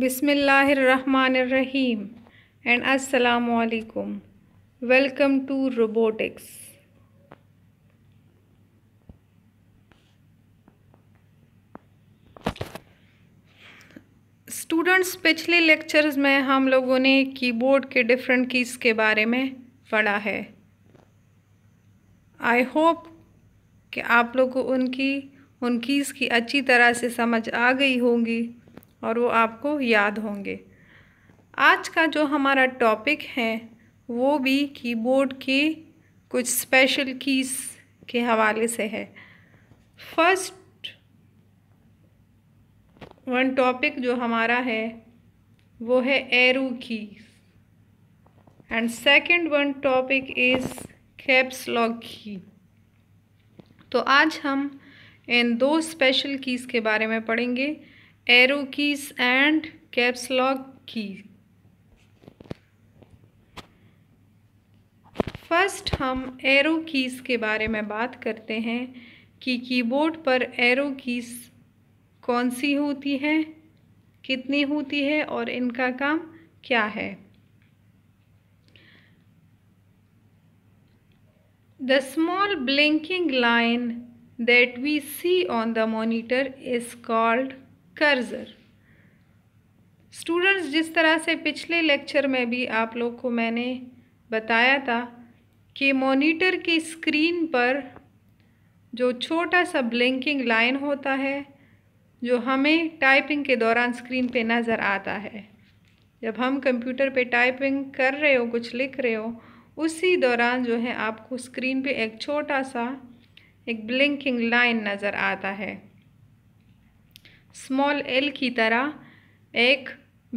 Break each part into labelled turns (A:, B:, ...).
A: बिसमीम एंड असलकुम welcome to robotics students पिछले लेक्चर्स में हम लोगों ने कीबोर्ड के डिफरेंट कीज़ के बारे में पढ़ा है आई होप कि आप लोगों को उनकी उन कीज़ की अच्छी तरह से समझ आ गई होंगी और वो आपको याद होंगे आज का जो हमारा टॉपिक है वो भी कीबोर्ड के कुछ स्पेशल कीज़ के हवाले से है फर्स्ट वन टॉपिक जो हमारा है वो है arrow key and second one topic is caps lock key तो आज हम इन दो स्पेशल कीज़ के बारे में पढ़ेंगे arrow keys and caps lock key first हम एरो कीज़ के बारे में बात करते हैं कि कीबोर्ड पर एरो कीज़ कौन सी होती है कितनी होती है और इनका काम क्या है the small blinking line that we see on the monitor is called cursor students जिस तरह से पिछले लेक्चर में भी आप लोग को मैंने बताया था कि मॉनिटर की स्क्रीन पर जो छोटा सा ब्लिंकिंग लाइन होता है जो हमें टाइपिंग के दौरान स्क्रीन पे नज़र आता है जब हम कंप्यूटर पे टाइपिंग कर रहे हो कुछ लिख रहे हो उसी दौरान जो है आपको स्क्रीन पे एक छोटा सा एक ब्लिंकिंग लाइन नज़र आता है स्मॉल एल की तरह एक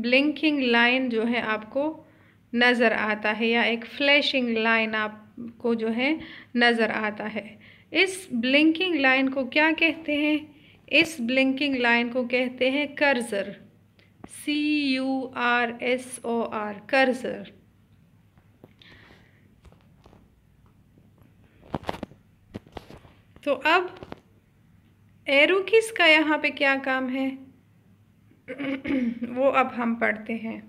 A: ब्लिंकिंग लाइन जो है आपको नज़र आता है या एक फ्लैशिंग लाइन आपको जो है नज़र आता है इस ब्लिंकिंग लाइन को क्या कहते हैं इस ब्लिंकिंग लाइन को कहते हैं cursor C U R S O R cursor तो अब किस का यहाँ पे क्या काम है वो अब हम पढ़ते हैं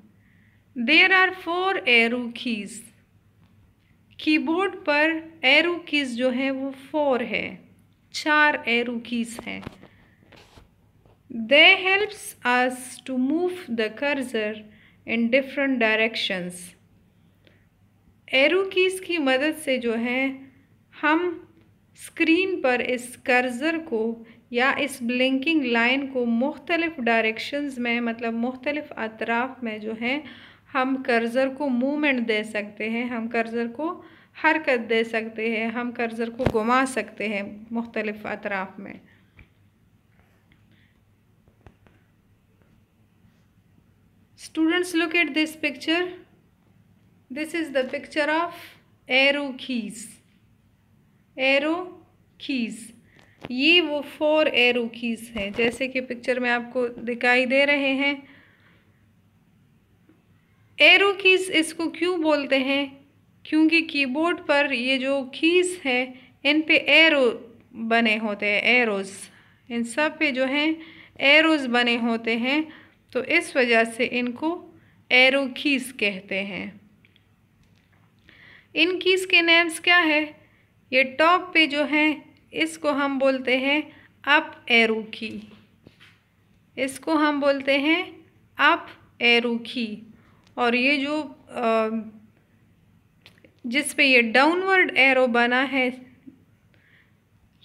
A: there are four arrow keys keyboard पर एरो कीज जो है वो फोर है चार एरो कीज हैं they helps us to move the cursor in different directions arrow keys की मदद से जो है हम स्क्रीन पर इस कर्ज़र को या इस ब्लिंकिंग लाइन को मुख्तलिफ़ डायरेक्शंस में मतलब मुख्तलिफ़ अतराफ़ में जो हैं हम कर्ज़र को मूवमेंट दे सकते हैं हम कर्ज़र को हरकत दे सकते हैं हम कर्ज़र को घुमा सकते हैं मुख्तलिफ़ अतराफ़ में students look at this picture this is the picture of arrow keys arrow keys ये वो फोर एरो कीज़ हैं जैसे कि पिक्चर में आपको दिखाई दे रहे हैं एरो कीज़ इसको क्यों बोलते हैं क्योंकि कीबोर्ड पर ये जो कीज़ है इन पे एरो बने होते हैं एरोज़ इन सब पे जो हैं एरोज़ बने होते हैं तो इस वजह से इनको एरो कीज़ कहते हैं इन कीज़ के नेम्स क्या है ये टॉप पे जो हैं इसको हम बोलते हैं अप एरो की इसको हम बोलते हैं अप एरो की और ये जो जिस पे ये डाउनवर्ड एरो बना है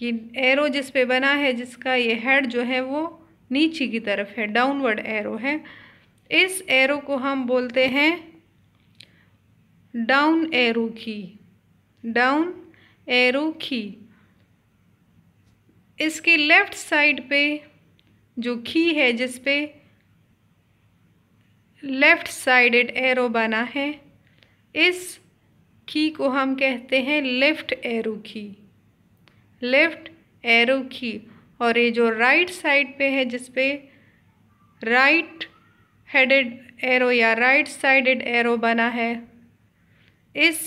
A: ये एरो जिस पे बना है जिसका ये हेड जो है वो नीचे की तरफ है डाउनवर्ड एरो है इस एरो को हम बोलते हैं down arrow key down arrow key इसके लेफ़्ट साइड पे जो खी है जिस पे लेफ़्ट साइडेड एरो बना है इस खी को हम कहते हैं left arrow key left arrow key और ये जो राइट साइड पे है जिस पे राइट हेडेड एरो या राइट साइडेड एरो बना है इस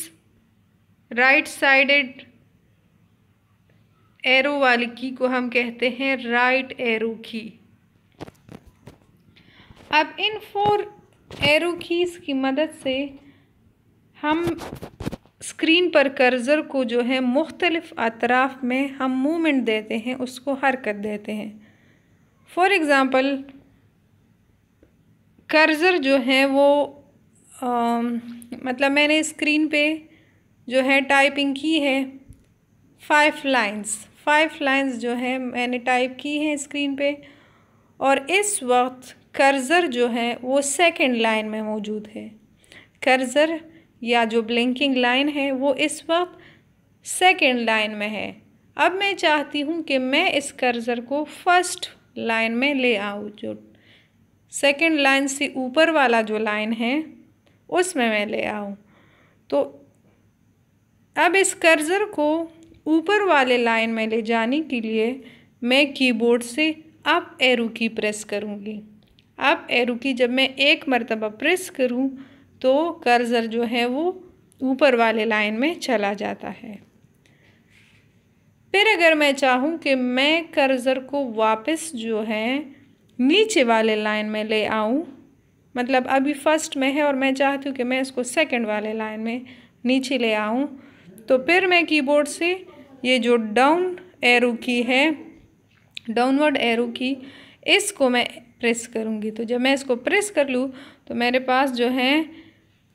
A: राइट साइडेड एरो वाली की को हम कहते हैं राइट एरो की अब इन फोर एरो कीज़ की मदद से हम स्क्रीन पर कर्जर को जो है मुख्तलिफ़ अतराफ़ में हम मूवमेंट देते हैं उसको हरकत देते हैं फॉर एग्ज़ाम्पल कर्जर जो है वो आ, मतलब मैंने स्क्रीन पे जो है टाइपिंग की है फाइव लाइंस फाइव लाइंस जो है मैंने टाइप की हैं स्क्रीन पे और इस वक्त कर्ज़र जो है वो सेकंड लाइन में मौजूद है कर्ज़र या जो ब्लिंकिंग लाइन है वो इस वक्त सेकंड लाइन में है अब मैं चाहती हूँ कि मैं इस कर्ज़र को फर्स्ट लाइन में ले आऊँ जो सेकंड लाइन से ऊपर वाला जो लाइन है उसमें मैं ले आऊँ तो अब इस कर्ज़र को ऊपर वाले लाइन में ले जाने के लिए मैं कीबोर्ड से अप एरो की प्रेस करूँगी अप एरो की जब मैं एक मरतबा प्रेस करूँ तो कर्ज़र जो है वो ऊपर वाले लाइन में चला जाता है फिर अगर मैं चाहूँ कि मैं कर्ज़र को वापस जो है नीचे वाले लाइन में ले आऊँ मतलब अभी फर्स्ट में है और मैं चाहती हूँ कि मैं इसको सेकंड वाले लाइन में नीचे ले आऊँ तो फिर मैं कीबोर्ड से ये जो डाउन एरो की है डाउनवर्ड एरो की इसको मैं प्रेस करूँगी तो जब मैं इसको प्रेस कर लूँ तो मेरे पास जो है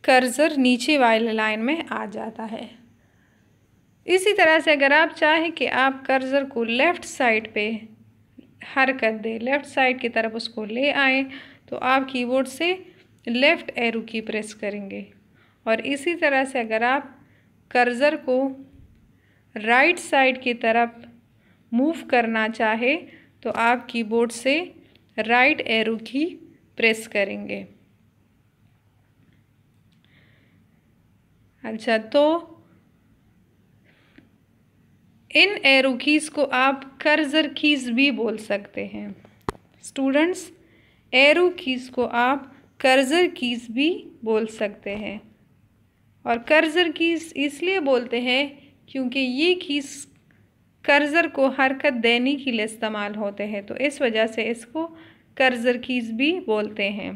A: कर्जर नीचे वाले लाइन में आ जाता है इसी तरह से अगर आप चाहें कि आप कर्जर को लेफ़्ट साइड पे हरकत दें लेफ़्ट साइड की तरफ उसको ले आए तो आप कीबोर्ड से लेफ़्ट एरो की प्रेस करेंगे और इसी तरह से अगर आप कर्जर को राइट साइड की तरफ मूव करना चाहे तो आप कीबोर्ड से राइट एरो की प्रेस करेंगे अच्छा तो इन एरो कीज़ को आप कर्जर कीज़ भी बोल सकते हैं स्टूडेंट्स एरो कीज़ को आप कर्जर कीज़ भी बोल सकते हैं और कर्जर कीस इसलिए बोलते हैं क्योंकि ये खीस कर्जर को हरकत देने के लिए इस्तेमाल होते हैं तो इस वजह से इसको कर्जर खीस भी बोलते हैं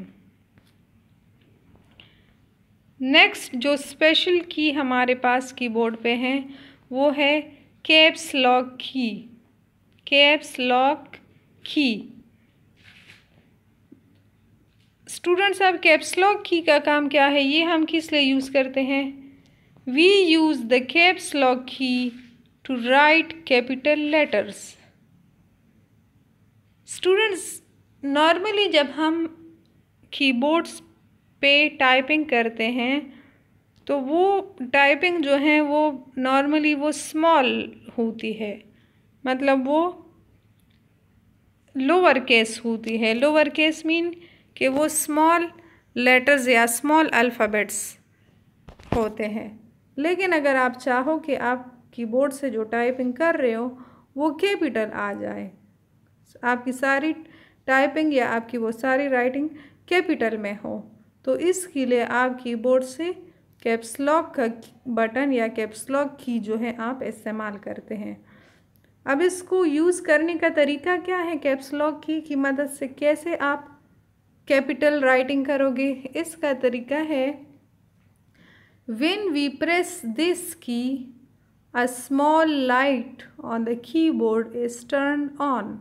A: नेक्स्ट जो स्पेशल की हमारे पास कीबोर्ड पे हैं वो है caps lock key caps lock key students अब कैप्स लॉक की का काम क्या है ये हम किस लिए यूज़ करते हैं we use the caps lock key to write capital letters students normally जब हम कीबोर्ड्स पे टाइपिंग करते हैं तो वो टाइपिंग जो है वो नॉर्मली वो स्मॉल होती है मतलब वो लोअर केस होती है लोअर केस मीन कि वो स्मॉल लेटर्स या स्मॉल अल्फ़ाबेट्स होते हैं लेकिन अगर आप चाहो कि आप कीबोर्ड से जो टाइपिंग कर रहे हो वो कैपिटल आ जाए आपकी सारी टाइपिंग या आपकी वो सारी राइटिंग कैपिटल में हो तो इसके लिए आप कीबोर्ड से कैप्स लॉक का बटन या कैप्स लॉक की जो है आप इस्तेमाल करते हैं अब इसको यूज़ करने का तरीका क्या है कैप्स लॉक की, की मदद से कैसे आप कैपिटल राइटिंग करोगे इसका तरीका है when we press this key a small light on the keyboard is turn on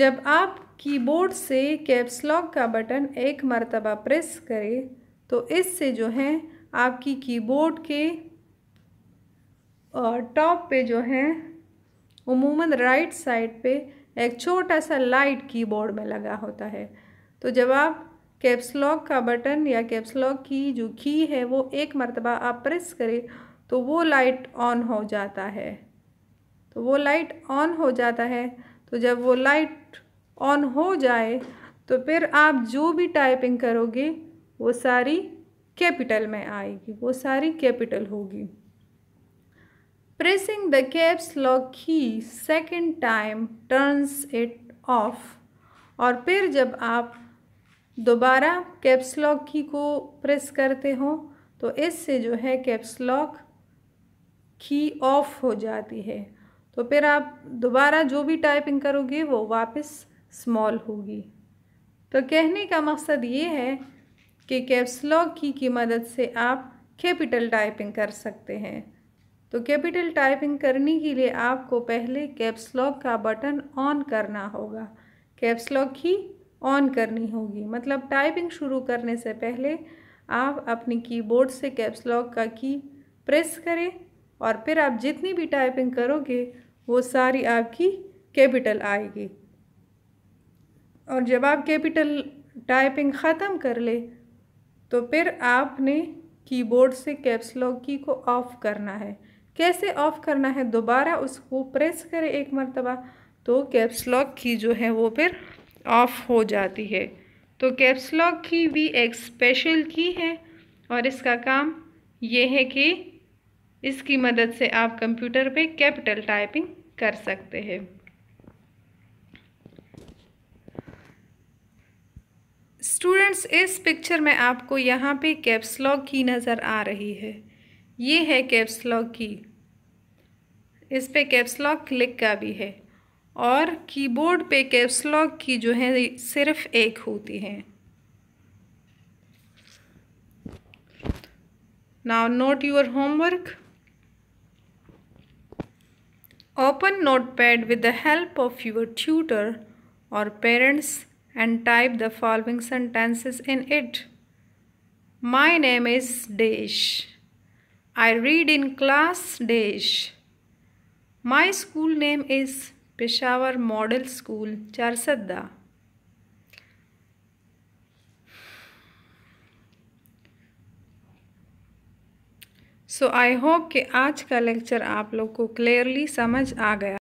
A: जब आप कीबोर्ड से कैप्स लॉक का बटन एक मरतबा प्रेस करें तो इससे जो है आपकी कीबोर्ड के टॉप पे जो है उमूमन राइट साइड पे एक छोटा सा लाइट कीबोर्ड में लगा होता है तो जब आप कैप्स लॉक का बटन या कैप्स लॉक की जो की है वो एक मरतबा आप प्रेस करें तो वो लाइट ऑन हो जाता है तो वो लाइट ऑन हो जाता है तो जब वो लाइट ऑन हो जाए तो फिर आप जो भी टाइपिंग करोगे वो सारी कैपिटल में आएगी वो सारी कैपिटल होगी Pressing the caps lock key second time turns it off और फिर जब आप दोबारा कैप्स लॉक की को प्रेस करते हो तो इससे जो है caps lock key ऑफ हो जाती है तो फिर आप दोबारा जो भी टाइपिंग करोगे वो वापस स्मॉल होगी तो कहने का मकसद ये है कि कैप्स लॉक key की मदद से आप कैपिटल टाइपिंग कर सकते हैं तो कैपिटल टाइपिंग करने के लिए आपको पहले कैप्स लॉक का बटन ऑन करना होगा कैप्स लॉक ही ऑन करनी होगी मतलब टाइपिंग शुरू करने से पहले आप अपने कीबोर्ड से कैप्स लॉक का की प्रेस करें और फिर आप जितनी भी टाइपिंग करोगे वो सारी आपकी कैपिटल आएगी और जब आप कैपिटल टाइपिंग ख़त्म कर ले तो फिर आपने कीबोर्ड से कैप्स लॉक की को ऑफ़ करना है कैसे ऑफ़ करना है दोबारा उसको प्रेस करें एक मरतबा तो कैप्स लॉक की जो है वो फिर ऑफ़ हो जाती है तो कैप्स लॉक की भी एक स्पेशल की है और इसका काम ये है कि इसकी मदद से आप कंप्यूटर पे कैपिटल टाइपिंग कर सकते हैं स्टूडेंट्स इस पिक्चर में आपको यहाँ पे कैप्स लॉक की नज़र आ रही है ये है कैप्स लॉक की इस पर कैप्स लॉक क्लिक का भी है और कीबोर्ड पे कैप्स लॉक की जो है सिर्फ एक होती है now note your homework open notepad with the help of your tutor और parents and type the following sentences in it my name is dash I read in class dash. My school name is Peshawar Model School, Charsadda. So I hope कि आज का lecture आप लोग को clearly समझ आ गया